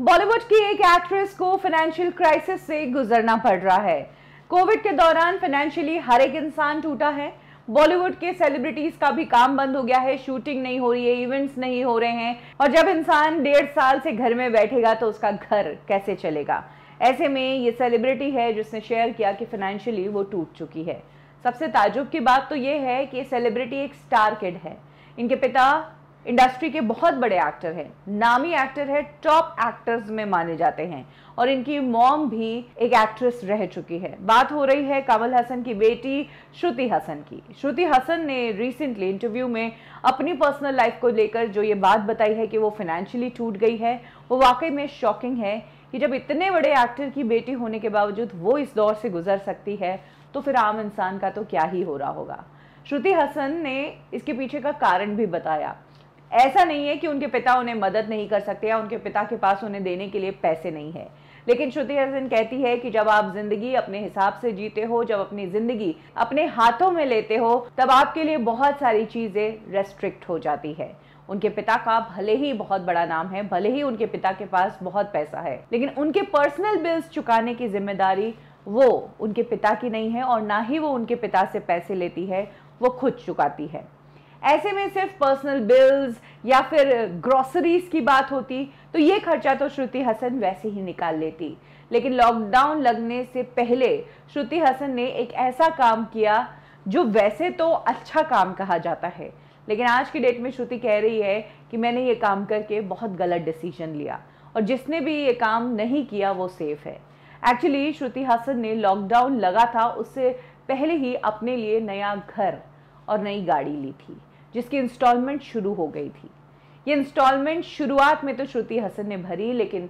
बॉलीवुड की एक एक्ट्रेस को फाइनेंशियल क्राइसिस से गुजरना पड़ रहा है कोविड के दौरान फाइनेंशियली हर एक इंसान टूटा है बॉलीवुड के सेलिब्रिटीज का भी काम बंद हो गया है शूटिंग नहीं हो रही है इवेंट्स नहीं हो रहे हैं और जब इंसान डेढ़ साल से घर में बैठेगा तो उसका घर कैसे चलेगा ऐसे में ये सेलिब्रिटी है जिसने शेयर किया कि फाइनेंशियली वो टूट चुकी है सबसे ताजुब की बात तो ये है कि सेलिब्रिटी एक स्टार किड है इनके पिता इंडस्ट्री के बहुत बड़े एक्टर हैं नामी एक्टर है टॉप एक्टर्स में माने जाते हैं और इनकी मॉम भी एक एक्ट्रेस रह चुकी है बात हो रही है कमल हसन की बेटी श्रुति हसन की श्रुति हसन ने रिसेंटली इंटरव्यू में अपनी पर्सनल लाइफ को लेकर जो ये बात बताई है कि वो फाइनेंशियली टूट गई है वो वाकई में शॉकिंग है कि जब इतने बड़े एक्टर की बेटी होने के बावजूद वो इस दौर से गुजर सकती है तो फिर आम इंसान का तो क्या ही हो रहा होगा श्रुति हसन ने इसके पीछे का कारण भी बताया ऐसा नहीं है कि उनके पिता उन्हें मदद नहीं कर सकते या उनके पिता के पास उन्हें देने के लिए पैसे नहीं है लेकिन श्रुति हसन कहती है कि जब आप जिंदगी अपने हिसाब से जीते हो जब अपनी जिंदगी अपने हाथों में लेते हो तब आपके लिए बहुत सारी चीज़ें रेस्ट्रिक्ट हो जाती है उनके पिता का भले ही बहुत बड़ा नाम है भले ही उनके पिता के पास बहुत पैसा है लेकिन उनके पर्सनल बिल्स चुकाने की जिम्मेदारी वो उनके पिता की नहीं है और ना ही वो उनके पिता से पैसे लेती है वो खुद चुकाती है ऐसे में सिर्फ पर्सनल बिल्स या फिर ग्रॉसरीज की बात होती तो ये खर्चा तो श्रुति हसन वैसे ही निकाल लेती लेकिन लॉकडाउन लगने से पहले श्रुति हसन ने एक ऐसा काम किया जो वैसे तो अच्छा काम कहा जाता है लेकिन आज की डेट में श्रुति कह रही है कि मैंने ये काम करके बहुत गलत डिसीजन लिया और जिसने भी ये काम नहीं किया वो सेफ है एक्चुअली श्रुति हसन ने लॉकडाउन लगा था उससे पहले ही अपने लिए नया घर और नई गाड़ी ली थी जिसकी इंस्टॉलमेंट शुरू हो गई थी ये इंस्टॉलमेंट शुरुआत में तो श्रुति हसन ने भरी लेकिन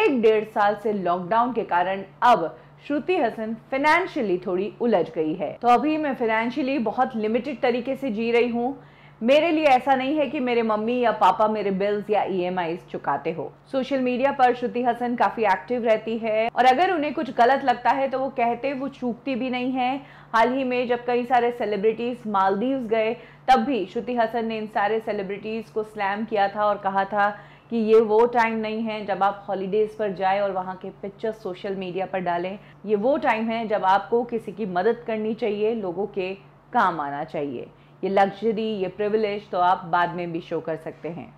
एक डेढ़ साल से लॉकडाउन के कारण अब श्रुति हसन फाइनेंशियली थोड़ी उलझ गई है तो अभी मैं फाइनेंशियली बहुत लिमिटेड तरीके से जी रही हूँ मेरे लिए ऐसा नहीं है कि मेरे मम्मी या पापा मेरे बिल्स या ई e चुकाते हो सोशल मीडिया पर श्रुति हसन काफी एक्टिव रहती है और अगर उन्हें कुछ गलत लगता है तो वो कहते वो चूकती भी नहीं है हाल ही में जब कई सारे सेलिब्रिटीज मालदीव गए तब भी श्रुति हसन ने इन सारे सेलिब्रिटीज को स्लैम किया था और कहा था कि ये वो टाइम नहीं है जब आप हॉलीडेज़ पर जाए और वहाँ के पिक्चर्स सोशल मीडिया पर डालें ये वो टाइम है जब आपको किसी की मदद करनी चाहिए लोगों के काम आना चाहिए ये लग्जरी ये प्रिविलेज तो आप बाद में भी शो कर सकते हैं